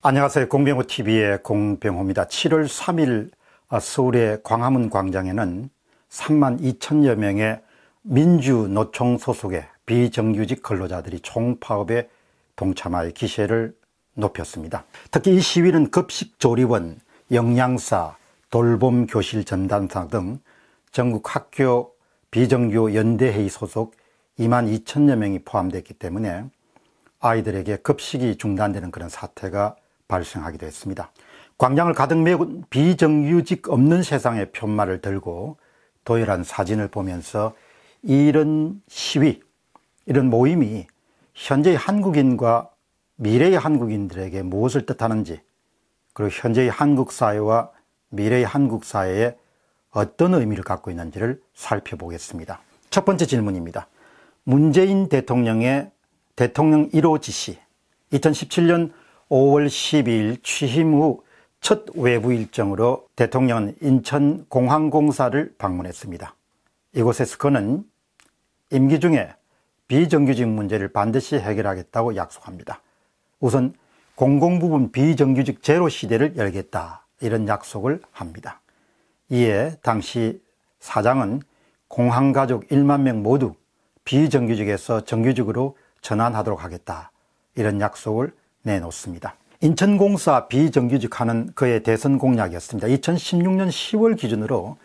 안녕하세요. 공병호TV의 공병호입니다. 7월 3일 서울의 광화문 광장에는 3만 2천여 명의 민주노총 소속의 비정규직 근로자들이 총파업에 동참하여 기세를 높였습니다. 특히 이 시위는 급식조리원, 영양사, 돌봄교실 전담사 등 전국 학교 비정규 연대회의 소속 2만 2천여 명이 포함됐기 때문에 아이들에게 급식이 중단되는 그런 사태가 발생하기도 했습니다. 광장을 가득 메운 비정규직 없는 세상의 편말을 들고 도열한 사진을 보면서 이런 시위, 이런 모임이 현재의 한국인과 미래의 한국인들에게 무엇을 뜻하는지, 그리고 현재의 한국 사회와 미래의 한국 사회에 어떤 의미를 갖고 있는지를 살펴보겠습니다. 첫 번째 질문입니다. 문재인 대통령의 대통령 1호 지시, 2017년 5월 12일 취임 후 첫 외부 일정으로 대통령은 인천공항공사를 방문했습니다. 이곳에서 그는 임기 중에 비정규직 문제를 반드시 해결하겠다고 약속합니다. 우선 공공부분 비정규직 제로 시대를 열겠다 이런 약속을 합니다. 이에 당시 사장은 공항 가족 1만 명 모두 비정규직에서 정규직으로 전환하도록 하겠다 이런 약속을 내놓습니다. 인천공사 비정규직하는 그의 대선 공약이었습니다. 2016년 10월 기준으로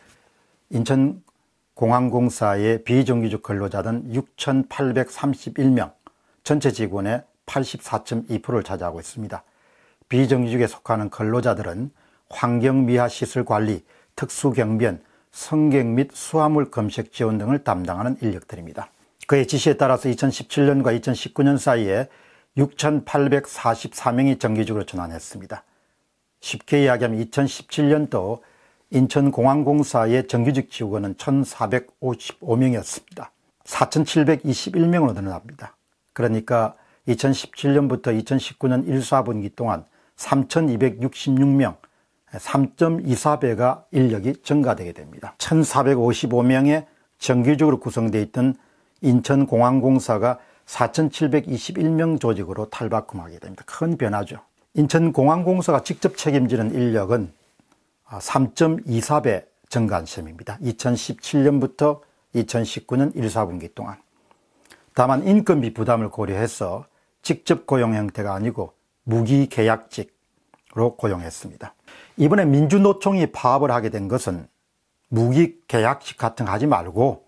인천공항공사의 비정규직 근로자는 6,831명, 전체 직원의 84.2%를 차지하고 있습니다. 비정규직에 속하는 근로자들은 환경미화시설관리, 특수경비원, 성객 및 수화물 검색 지원 등을 담당하는 인력들입니다. 그의 지시에 따라서 2017년과 2019년 사이에 6,844명이 정규직으로 전환했습니다. 쉽게 이야기하면 2017년도 인천공항공사의 정규직 직원은 1,455명이었습니다. 4,721명으로 늘어납니다. 그러니까 2017년부터 2019년 1사분기 동안 3,266명, 3.24배가 인력이 증가되게 됩니다. 1,455명의 정규직으로 구성되어 있던 인천공항공사가 4,721명 조직으로 탈바꿈하게 됩니다. 큰 변화죠. 인천공항공사가 직접 책임지는 인력은 3.24배 아, 증가한 셈입니다. 2017년부터 2019년 1 4분기 동안. 다만 인건비 부담을 고려해서 직접 고용 형태가 아니고 무기계약직으로 고용했습니다. 이번에 민주노총이 파업을 하게 된 것은 무기계약직 같은 거 하지 말고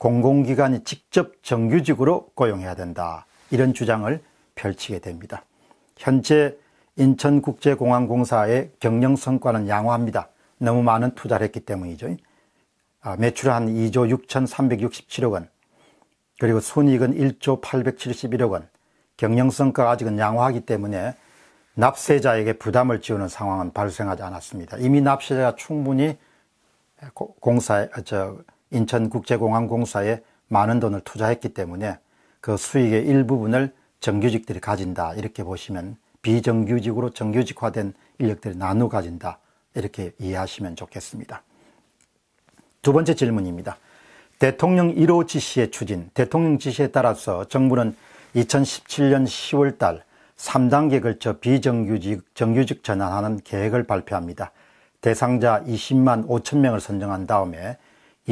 공공기관이 직접 정규직으로 고용해야 된다. 이런 주장을 펼치게 됩니다. 현재 인천국제공항공사의 경영 성과는 양호합니다. 너무 많은 투자를 했기 때문이죠. 매출한 2조 6,367억 원, 그리고 순이익은 1조 871억 원, 경영성과 아직은 양호하기 때문에 납세자에게 부담을 지우는 상황은 발생하지 않았습니다. 이미 납세자가 충분히 공사, 저, 인천국제공항공사에 많은 돈을 투자했기 때문에 그 수익의 일부분을 정규직들이 가진다 이렇게 보시면 비정규직으로 정규직화된 인력들이 나누 가진다 이렇게 이해하시면 좋겠습니다. 두 번째 질문입니다. 대통령 1호 지시의 추진, 대통령 지시에 따라서 정부는 2017년 10월 달 3단계 걸쳐 비정규직, 정규직 전환하는 계획을 발표합니다. 대상자 20만 5천 명을 선정한 다음에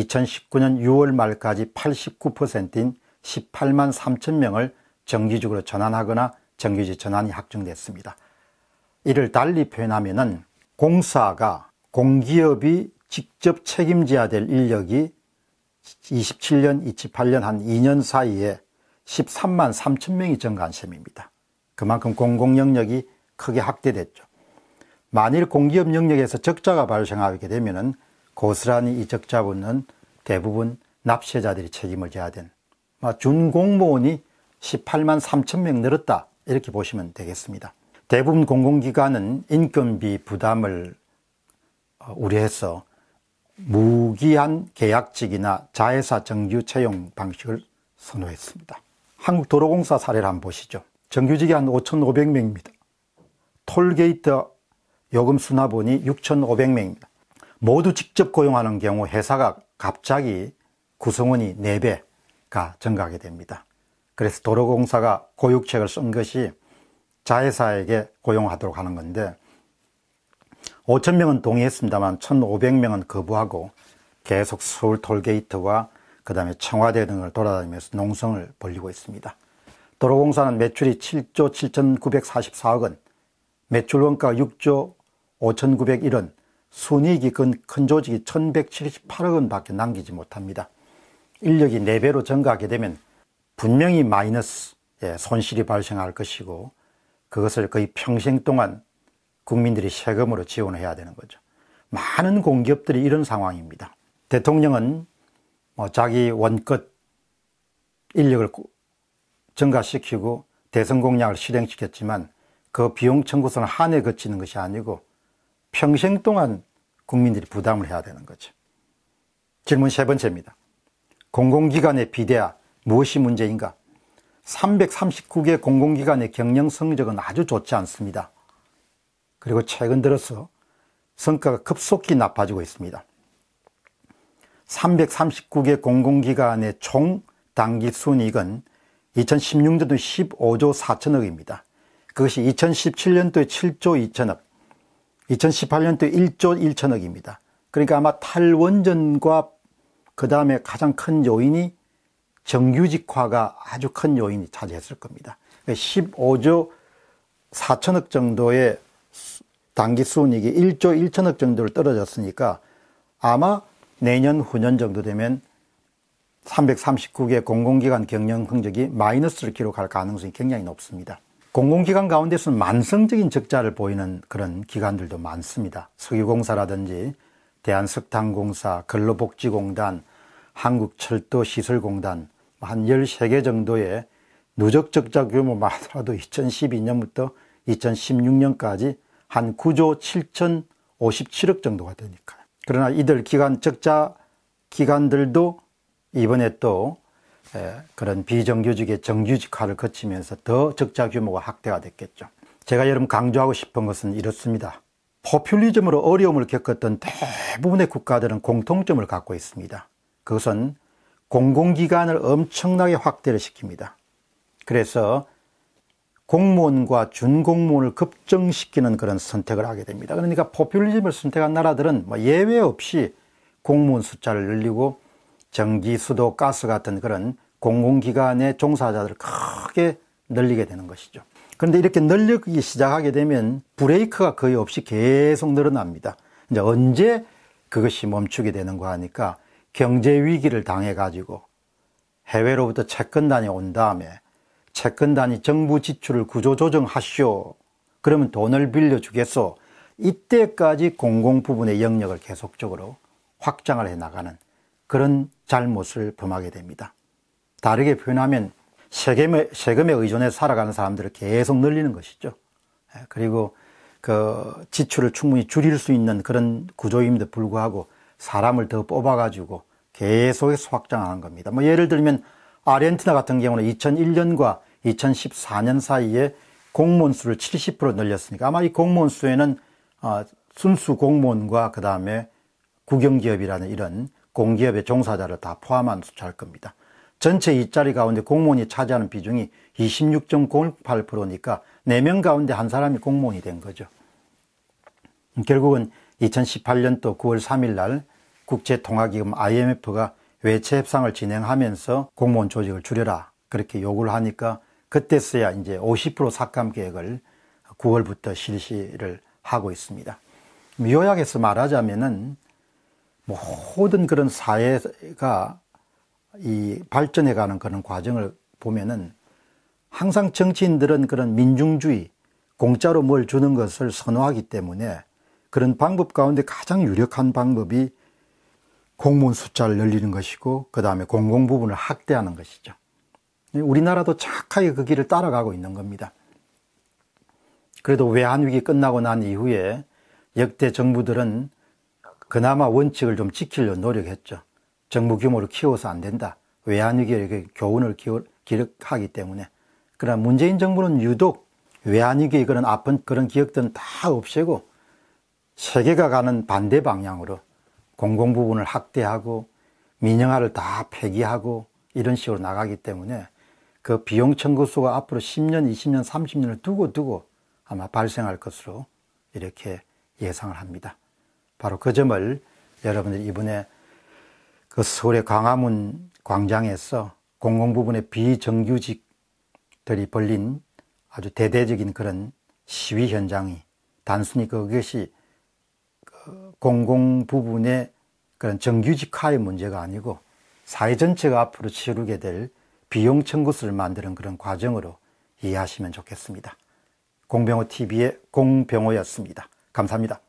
2019년 6월 말까지 89%인 18만 3천 명을 정기적으로 전환하거나 정규직 전환이 확정됐습니다. 이를 달리 표현하면 공사가 공기업이 직접 책임져야 될 인력이 27년, 28년 한 2년 사이에 13만 3천 명이 증가한 셈입니다. 그만큼 공공 영역이 크게 확대됐죠. 만일 공기업 영역에서 적자가 발생하게 되면 고스란히 이 적자분은 대부분 납세자들이 책임을 져야 된 아, 준공무원이 18만 3천 명 늘었다 이렇게 보시면 되겠습니다. 대부분 공공기관은 인건비 부담을 어, 우려해서 무기한 계약직이나 자회사 정규 채용 방식을 선호했습니다. 한국도로공사 사례를 한번 보시죠. 정규직이 한 5,500명입니다. 톨게이터 요금 수납원이 6,500명입니다. 모두 직접 고용하는 경우 회사가 갑자기 구성원이 4배가 증가하게 됩니다. 그래서 도로공사가 고육책을 쓴 것이 자회사에게 고용하도록 하는 건데 5천명은 동의했습니다만 1,500명은 거부하고 계속 서울 톨게이트와 그 다음에 청와대 등을 돌아다니면서 농성을 벌리고 있습니다. 도로공사는 매출이 7조 7,944억 원, 매출원가 6조 5,901원, 순이익이 큰 조직이 1178억 원밖에 남기지 못합니다. 인력이 4배로 증가하게 되면 분명히 마이너스 의 손실이 발생할 것이고 그것을 거의 평생 동안 국민들이 세금으로 지원해야 되는 거죠. 많은 공기업들이 이런 상황입니다. 대통령은 뭐 자기 원끝 인력을 증가시키고 대선 공약을 실행시켰지만 그 비용 청구서는 한해거치는 것이 아니고 평생 동안 국민들이 부담을 해야 되는 거죠. 질문 세 번째입니다. 공공기관의 비대화 무엇이 문제인가? 339개 공공기관의 경영 성적은 아주 좋지 않습니다. 그리고 최근 들어서 성과가 급속히 나빠지고 있습니다. 339개 공공기관의 총단기 순이익은 2016년도 15조 4천억입니다. 그것이 2017년도에 7조 2천억, 2018년도 1조 1천억입니다. 그러니까 아마 탈원전과 그 다음에 가장 큰 요인이 정규직화가 아주 큰 요인이 차지했을 겁니다. 15조 그러니까 4천억 정도의 단기 수이익이 1조 1천억 정도로 떨어졌으니까 아마 내년 후년 정도 되면 339개 공공기관 경영 흥적이 마이너스를 기록할 가능성이 굉장히 높습니다. 공공기관 가운데서는 만성적인 적자를 보이는 그런 기관들도 많습니다. 석유공사라든지 대한석탄공사, 근로복지공단, 한국철도시설공단 한 13개 정도의 누적 적자 규모만 하더라도 2012년부터 2016년까지 한 9조 7,057억 정도가 되니까요. 그러나 이들 기 기관 적자 기관들도 이번에 또 예, 그런 비정규직의 정규직화를 거치면서 더 적자 규모가 확대가 됐겠죠. 제가 여러분 강조하고 싶은 것은 이렇습니다. 포퓰리즘으로 어려움을 겪었던 대부분의 국가들은 공통점을 갖고 있습니다. 그것은 공공기관을 엄청나게 확대를 시킵니다. 그래서 공무원과 준공무원을 급증시키는 그런 선택을 하게 됩니다. 그러니까 포퓰리즘을 선택한 나라들은 뭐 예외 없이 공무원 숫자를 늘리고 전기, 수도, 가스 같은 그런 공공기관의 종사자들을 크게 늘리게 되는 것이죠. 그런데 이렇게 늘리기 시작하게 되면 브레이크가 거의 없이 계속 늘어납니다. 이제 언제 그것이 멈추게 되는가 하니까 경제 위기를 당해 가지고 해외로부터 채권단이 온 다음에 채권단이 정부 지출을 구조 조정하시오. 그러면 돈을 빌려주겠소. 이때까지 공공 부분의 영역을 계속적으로 확장을 해 나가는 그런 잘못을 범하게 됩니다. 다르게 표현하면 세금에, 세금에 의존해서 살아가는 사람들을 계속 늘리는 것이죠. 예, 그리고 그 지출을 충분히 줄일 수 있는 그런 구조임에도 불구하고 사람을 더 뽑아가지고 계속해서 확장하는 겁니다. 뭐 예를 들면 아르헨티나 같은 경우는 2001년과 2014년 사이에 공무원 수를 70% 늘렸으니까 아마 이 공무원 수에는 어, 순수 공무원과 그 다음에 국영기업이라는 이런 공기업의 종사자를 다 포함한 수자할 겁니다. 전체 일자리 가운데 공무원이 차지하는 비중이 26.08%니까 4명 가운데 한 사람이 공무원이 된 거죠. 결국은 2018년도 9월 3일 날 국제통화기금 IMF가 외채 협상을 진행하면서 공무원 조직을 줄여라 그렇게 요구를 하니까 그때서야 이제 50% 삭감 계획을 9월부터 실시를 하고 있습니다. 요약해서 말하자면은 뭐 모든 그런 사회가 이 발전해가는 그런 과정을 보면은 항상 정치인들은 그런 민중주의, 공짜로 뭘 주는 것을 선호하기 때문에 그런 방법 가운데 가장 유력한 방법이 공무원 숫자를 늘리는 것이고 그 다음에 공공 부분을 확대하는 것이죠. 우리나라도 착하게 그 길을 따라가고 있는 겁니다. 그래도 외환위기 끝나고 난 이후에 역대 정부들은 그나마 원칙을 좀 지키려 노력했죠. 정부 규모를 키워서 안 된다. 외환위기의 교훈을 기록하기 때문에. 그러나 문재인 정부는 유독 외환위기의 그런 아픈 그런 기억들은 다 없애고 세계가 가는 반대 방향으로 공공 부분을 확대하고 민영화를 다 폐기하고 이런 식으로 나가기 때문에 그 비용 청구수가 앞으로 10년, 20년, 30년을 두고 두고 아마 발생할 것으로 이렇게 예상을 합니다. 바로 그 점을 여러분들이 이번에 그 서울의 광화문 광장에서 공공부분의 비정규직들이 벌린 아주 대대적인 그런 시위 현장이 단순히 그것이 그 공공부분의 그런 정규직화의 문제가 아니고 사회 전체가 앞으로 치르게 될 비용 청구서를 만드는 그런 과정으로 이해하시면 좋겠습니다. 공병호 TV의 공병호였습니다. 감사합니다.